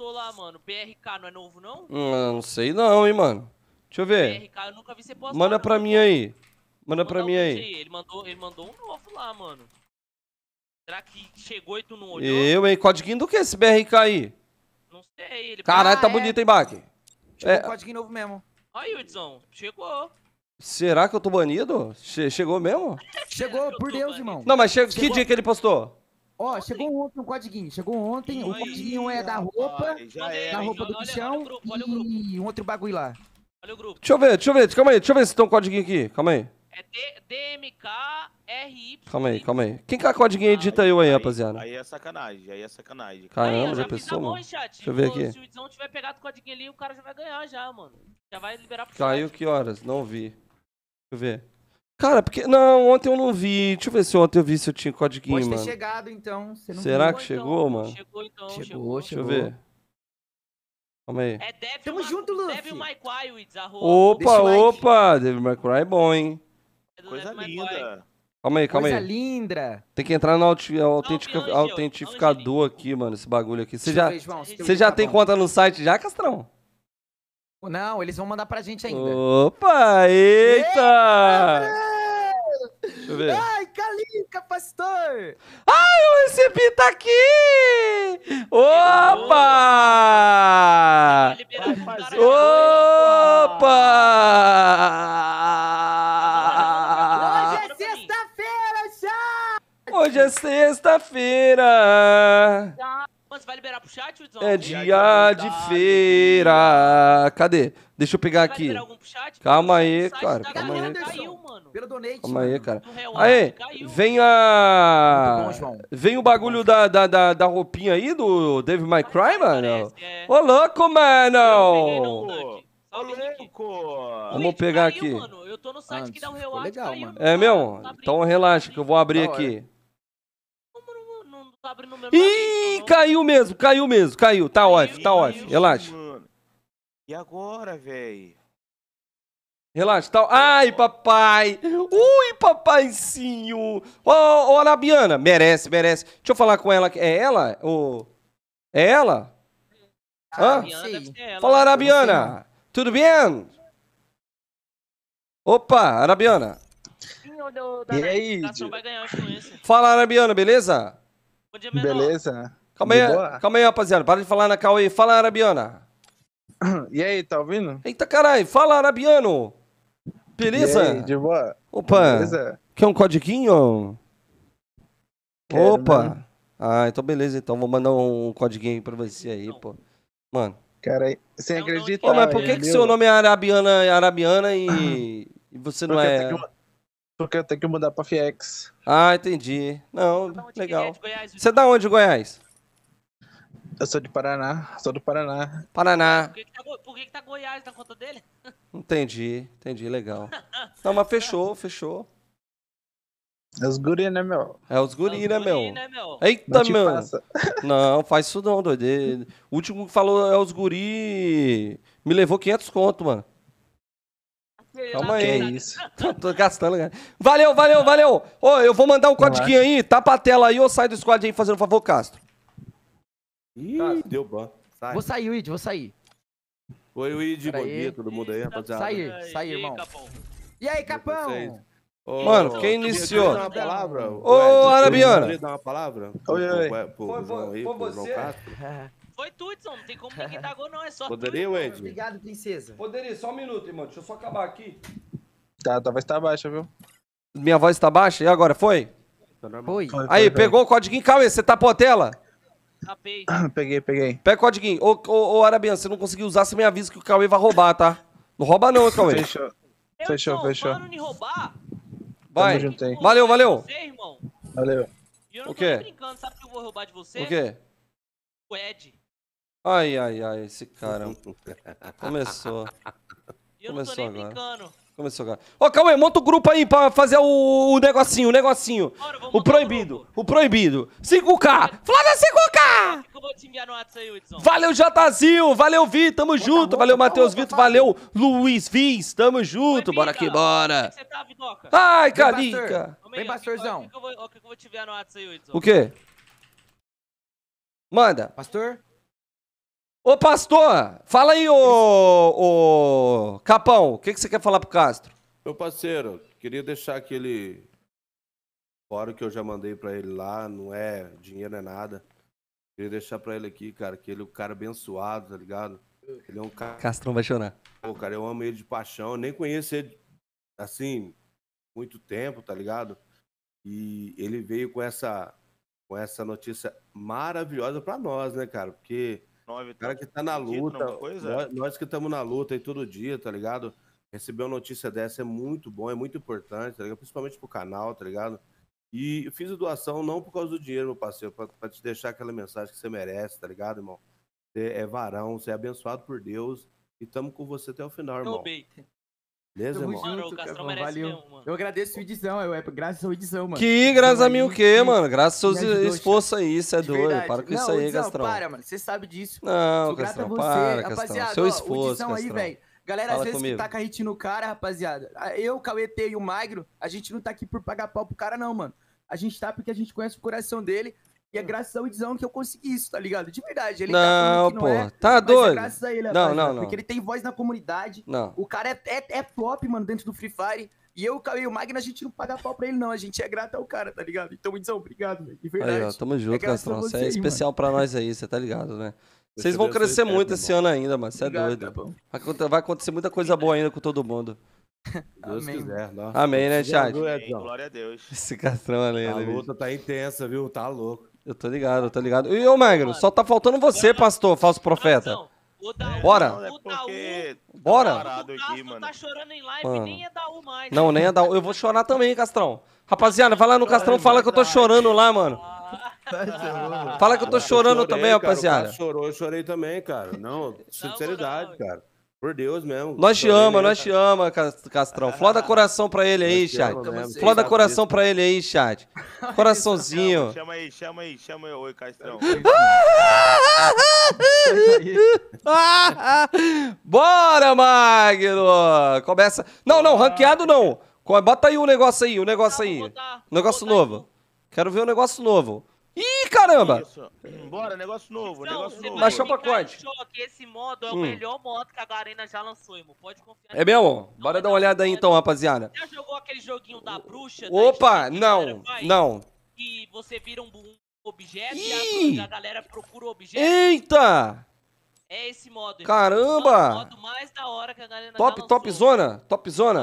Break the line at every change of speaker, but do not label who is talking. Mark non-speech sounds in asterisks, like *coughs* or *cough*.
postou lá, mano. PRK não é novo, não? Não, hum, não sei não, hein, mano. Deixa eu ver. PRK eu nunca vi você postar. Manda pra não, mim mano. aí. Manda pra mim aí. aí. Ele mandou, ele mandou um novo lá, mano.
Será que chegou e tu não olhou?
Eu, hein? Codiguinho do que esse BRK aí? Não sei. Ele... Caralho, tá ah, tá é. bonito, hein, Baque? Chegou é. um codiguinho novo mesmo. Aí, Widzão. Chegou. Será que eu tô banido? Che chegou mesmo? chegou, por Deus, banido? irmão. Não, mas chegou que dia que ele postou? Ó, oh, chegou ontem um codiguinho. Chegou ontem. o codiguinho é da roupa. Ai, da roupa do olha, bichão. Olha grupo, e um outro bagulho lá. Olha o grupo. Deixa eu ver, deixa eu ver. Calma aí, deixa eu ver se tem um codiguinho aqui. Calma aí. É DMKRY. Calma aí, calma aí. Quem cai é codiguinho ah, aí, digita eu aí, rapaziada. Aí é sacanagem, aí é sacanagem. Caramba, já, já pensou, mano? Chat. Deixa eu ver aqui. Se o Idzão tiver pegado o codiguinho ali, o cara já vai ganhar já, mano. Já vai liberar pro Caiu que horas? Não vi. Deixa eu ver. Cara, porque. Não, ontem eu não vi. Deixa eu ver se ontem eu vi se eu tinha código Pode ter mano. chegado, então. Será viu? que chegou, então, mano? Chegou, então. Chegou, chegou. Deixa eu ver. Calma aí. É Devil Tamo Ma junto, Luffy. Devil May Cry, Opa, opa. Like. Devil May Cry é bom, hein? É Coisa Devil linda.
Calma aí, calma Coisa aí. Coisa linda.
Tem que entrar no é, autentica, autentificador aqui, mano, esse bagulho aqui. Você já, ver, João, você já tá tem bom. conta no site já, Castrão? Não, eles vão mandar pra gente ainda. Opa, eita! eita Deixa eu ver. Ai, calica, pastor! Ai, o recebi tá aqui! Opa! Opa! Hoje é sexta-feira já! Hoje é sexta-feira! mas vai liberar pro chat, É dia de feira. Cadê? Deixa eu pegar aqui. Tá calma aí, cara. Calma aí. Calma aí, cara. aí, vem a. vem o bagulho da, da, da, da, roupinha aí do Dave My Cry, mano. É. Ô, louco, mano! Ô, louco! Vamos pegar caiu, aqui. Mano. Eu tô no site Antes, ah, que dá um É mesmo? Tá então relaxa tá que eu vou abrir aqui abre no Ih, caiu mesmo, caiu mesmo, caiu. Tá caiu, off, tá off. Isso, Relaxa. Mano. E agora, velho? Relaxa, tá. Ai, papai! Ui, papaizinho! Ô, oh, oh, Arabiana, merece, merece. Deixa eu falar com ela. É ela? Oh. É ela? Hã? Ah, Fala, Arabiana! Tudo bem? Opa, Arabiana! E aí? Fala, Arabiana, beleza? Bom dia, menor. Beleza? Calma aí, calma aí, rapaziada. Para de falar na cal aí. Fala arabiana. *coughs* E aí, tá ouvindo? Eita caralho, fala arabiano.
Beleza? E aí, de boa. Opa. Beleza?
Quer um codiguinho? Quero, Opa. Mano. Né? Ah, então beleza. Então vou mandar um codiguinho pra você aí, pô. Mano. Cara, você acredita? Pô, mas por que, que seu é nome é arabiana, arabiana e, e você não Porque é... Porque eu tenho que mudar pra FIEX. Ah, entendi. Não, é legal. Você é da onde, Goiás? Eu sou de Paraná. Sou do Paraná. Paraná. Por que, que tá, por que, que tá Goiás na conta dele? *laughs* Entendi, entendi, legal. Não, mas fechou, fechou. É os guri, né, meu? É os guri, é os né, guri né, meu? né, meu? Eita, não meu. *laughs* Não, faz isso não, doido. O último que falou é os guri. Me levou 500 conto, mano. Calma aí, é isso. Tô, tô gastando, cara. Né? Valeu, valeu, valeu. Ô, eu vou mandar um código aí. Tapa a tela aí ou sai do squad aí fazendo um favor, Castro. Ih, Castro. deu bom. Sai. Vou sair, Wid, vou sair. Oi, Wid, bom dia, todo mundo aí, rapaziada. Sair, sair, irmão. E aí, Capão? Ô, Mano, quem iniciou? Dar uma palavra? Ô, Arabiana. dar uma palavra? Oi, oi. Foi, foi, foi você? *laughs* Foi tu, Edson. Não tem como ninguém dar gol, não. É só Poderia, tu. Poderia, Obrigado, princesa. Poderia, só um minuto, irmão. Deixa eu só acabar aqui. Tá, tua voz tá baixa, viu? Minha voz tá baixa? E agora? Foi? Tá foi. Aí, foi, pegou foi. o código Cauê, você tapou a tela? Tapei. *coughs* peguei, peguei. Pega o código. Ô, ô, ô Arabian, se não conseguir usar, você me avisa que o Cauê vai roubar, tá? Não rouba não, Cauê. fechou. Eu fechou, fechou. Falando em roubar. Vai. Valeu, valeu. Você, irmão. Valeu. E eu não o quê? tô brincando, sabe que eu vou roubar de você? O quê? O Ed. Ai, ai, ai, esse cara. *laughs* Começou. eu Começou não tô agora. brincando. Começou agora. Ô, oh, Cauê, monta o grupo aí pra fazer o, o negocinho, o negocinho. Bora, o proibido, o, o, proibido. 5K. Flávia 5K! Valeu, Jotazil. Valeu, Vi. Tamo Bota junto. valeu, Matheus Vitor. Valeu, Luiz Viz. Tamo junto. Oi, bora é que bora. que tá, Ai, Calica. Vem, pastorzão. O que, eu vou te enviar no WhatsApp aí, Hudson? O quê? Manda. Pastor? Ô, pastor, fala aí, ô, ô Capão, o que, que você quer falar pro Castro? Meu parceiro, queria deixar aquele fora que eu já mandei para ele lá, não é dinheiro, é nada. Queria deixar para ele aqui, cara, que ele é um cara abençoado, tá ligado? Ele é um cara. Castro vai chorar. Pô, cara, eu amo ele de paixão, eu nem conheço ele, assim, muito tempo, tá ligado? E ele veio com essa, com essa notícia maravilhosa para nós, né, cara? Porque 9. O cara que tá na luta, nós, nós, que estamos na luta aí todo dia, tá ligado? Receber uma notícia dessa é muito bom, é muito importante, tá ligado? Principalmente pro canal, tá ligado? E eu fiz a doação não por causa do dinheiro, meu parceiro, pra, pra te deixar aquela mensagem que você merece, tá ligado, irmão? Você é varão, você é abençoado por Deus e estamos com você até o final, então, irmão. No bait. Beleza, Tamo Mano, o Castrão merece valeu. mesmo, mano. Eu agradeço o edição, eu, é graças à edição, mano. Que graças é a mim o quê, mano? Graças aos ajudou, esforços aí, isso é doido. Verdade. Para com não, isso aí, edição, Não, para, mano, você sabe disso. Não, Sou Castrão, você. para, Castrão. Seu esforço, ó, edição aí, Galera, Fala às vezes comigo. que taca hit no cara, rapaziada. Eu, o T e o Magro, a gente não tá aqui por pagar pau pro cara, não, mano. A gente tá porque a gente conhece o coração dele, e é graças ao Idzão que eu consegui isso, tá ligado? De verdade. Ele tá não, tá não pô. É, tá é doido. É graças a ele, não, rapaz, não, não. Porque ele tem voz na comunidade. Não. O cara é, é, é top, mano, dentro do Free Fire. E eu, e o Magna, a gente não paga pau pra ele, não. A gente é grato ao cara, tá ligado? Então, muito obrigado, velho. De verdade. Aí, ó, tamo é junto, é Castrão. Você é especial mano. pra nós aí, você tá ligado, né? Vocês vão crescer muito esse ano ainda, mano. Você é doido. Tá vai acontecer muita coisa boa ainda com todo mundo. Deus Amém. quiser. Amém, né, Chat? Glória a Deus. Esse castrão ali. A né, luta tá intensa, viu? Tá louco. Eu tô ligado, eu tô ligado. E ô, Magro, só tá faltando você, pastor, falso profeta. Bora. É tá Bora. Tá mano. nem é mais. Não, nem é da. Eu vou chorar também, Castrão. Rapaziada, vai lá no Castrão, é fala que eu tô chorando lá, mano. *laughs* Tá fala que eu tô chorando também, cara, o cara rapaziada. chorou, eu chorei também, cara. Não, sinceridade, cara. Por Deus mesmo. Nós te ama, nós tá- te ama, Castrão. Floda coração pra ele aí, chat. Floda coração pra ele aí, chat. Coraçãozinho. *laughs* Chama aí, chama aí, chama aí. Oi, Castrão. *laughs* Bora, Magno! Começa. Não, não, ranqueado não. Bota aí um negócio aí, um negócio aí. Um negócio novo. Quero ver um negócio novo caramba! Isso. Bora, negócio novo, então, negócio novo. Baixou o pacote. esse modo é o hum. melhor modo que a Garena já lançou, irmão. Pode confiar. É mesmo? Bora dar uma olhada aí então, rapaziada. Já jogou aquele joguinho da bruxa? Opa, da não, não. você vira um objeto Ih. e a, galera procura o objeto. Eita!
É esse modo. Caramba! É o
modo mais da hora que a Top, top zona, top zona.